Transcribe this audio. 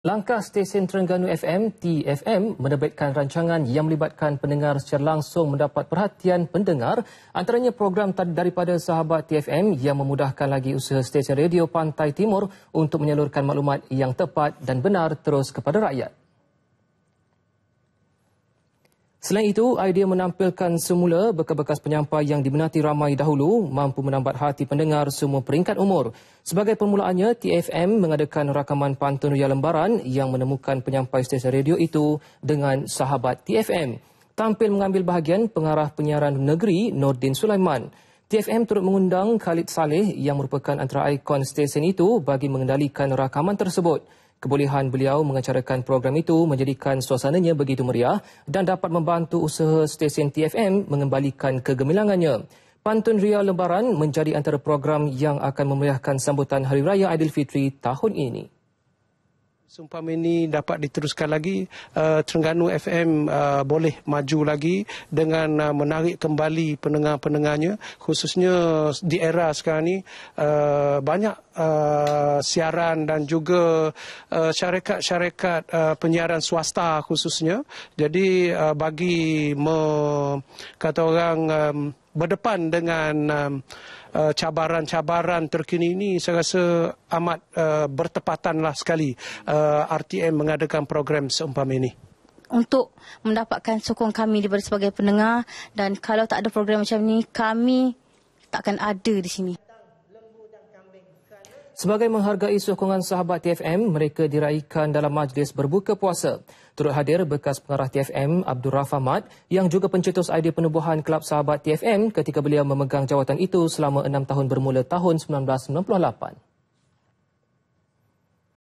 Langkah stesen Terengganu FM, TFM, menerbitkan rancangan yang melibatkan pendengar secara langsung mendapat perhatian pendengar antaranya program daripada sahabat TFM yang memudahkan lagi usaha stesen radio Pantai Timur untuk menyalurkan maklumat yang tepat dan benar terus kepada rakyat. Selain itu, idea menampilkan semula bekas-bekas penyampai yang diminati ramai dahulu mampu menambat hati pendengar semua peringkat umur. Sebagai permulaannya, TFM mengadakan rakaman pantun Ria Lembaran yang menemukan penyampai stesen radio itu dengan sahabat TFM. Tampil mengambil bahagian pengarah penyiaran negeri Nordin Sulaiman. TFM turut mengundang Khalid Saleh yang merupakan antara ikon stesen itu bagi mengendalikan rakaman tersebut. Kebolehan beliau mengacarakan program itu menjadikan suasananya begitu meriah dan dapat membantu usaha stesen TFM mengembalikan kegemilangannya. Pantun Ria Lembaran menjadi antara program yang akan memeriahkan sambutan Hari Raya Aidilfitri tahun ini. Sumpah ini dapat diteruskan lagi uh, Terengganu FM uh, eh, boleh maju lagi dengan uh, menarik kembali pendengar-pendengarnya khususnya di era sekarang ini uh, banyak uh, siaran dan juga uh, syarikat-syarikat uh, penyiaran swasta khususnya jadi uh, bagi me, kata orang um, berdepan dengan um, uh, cabaran-cabaran terkini ini saya rasa amat uh, bertepatanlah sekali uh, RTM mengadakan program seumpama ini untuk mendapatkan sokong kami daripada sebagai pendengar dan kalau tak ada program macam ni kami takkan ada di sini Sebagai menghargai sokongan sahabat TFM, mereka diraikan dalam majlis berbuka puasa. Turut hadir bekas pengarah TFM Abdul Raf Ahmad yang juga pencetus idea penubuhan Kelab Sahabat TFM ketika beliau memegang jawatan itu selama enam tahun bermula tahun 1998.